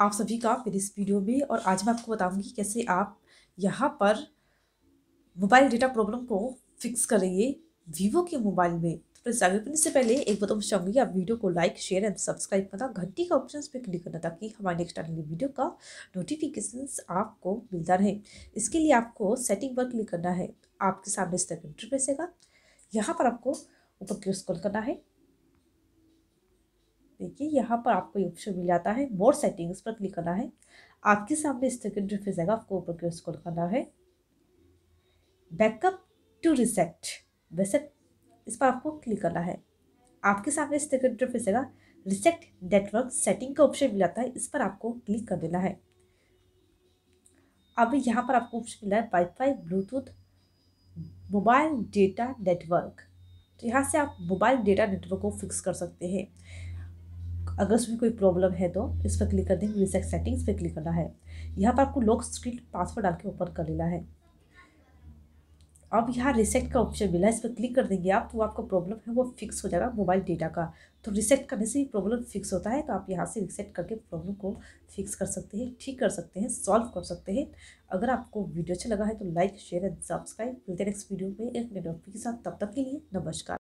आप सभी का मेरे इस वीडियो में और आज मैं आपको बताऊंगी कैसे आप यहाँ पर मोबाइल डेटा प्रॉब्लम को फिक्स करेंगे वीवो के मोबाइल में तो फ्रेंड्स आगे बढ़ने से पहले एक बात चाहूँगी आप वीडियो को लाइक शेयर एंड सब्सक्राइब करना घंटी का ऑप्शन पर क्लिक करना ताकि हमारे नेक्स्ट आने वाली वीडियो का नोटिफिकेशन आपको मिलता रहे इसके लिए आपको सेटिंग पर क्लिक करना है आपके सामने इस तरह इंटरफेस यहाँ पर आपको ऊपर की स्क्रॉल करना है देखिए यहाँ पर आपको ये ऑप्शन मिल जाता है मोर सेटिंग्स पर क्लिक करना है आपके सामने इस जो फेस आएगा आपको ऊपर की स्क्रॉल करना है बैकअप टू रिसेट वैसे इस पर आपको क्लिक करना है आपके सामने इस जो फेस आएगा रिसेट नेटवर्क सेटिंग का ऑप्शन मिल जाता है इस पर आपको क्लिक कर देना है अब यहाँ पर आपको ऑप्शन मिला है wifi Bluetooth mobile data network तो यहाँ से आप मोबाइल डेटा नेटवर्क को फिक्स कर सकते हैं अगर उसमें कोई प्रॉब्लम है तो इस पर क्लिक कर देंगे रिसेट सेटिंग्स पर क्लिक करना है यहाँ पर आपको लॉक स्क्रीन पासवर्ड डाल के ओपन कर लेना है अब यहाँ रिसेट का ऑप्शन मिला है इस पर क्लिक कर देंगे आप तो आपका प्रॉब्लम है वो फिक्स हो जाएगा मोबाइल डेटा का तो रिसेट करने से ही प्रॉब्लम फिक्स होता है तो आप यहाँ से रिसेट करके प्रॉब्लम को फिक्स कर सकते हैं ठीक कर सकते हैं सॉल्व कर सकते हैं अगर आपको वीडियो अच्छा लगा है तो लाइक शेयर एंड सब्सक्राइब मिलते नेक्स्ट वीडियो में एक नए के साथ तब तक के लिए नमस्कार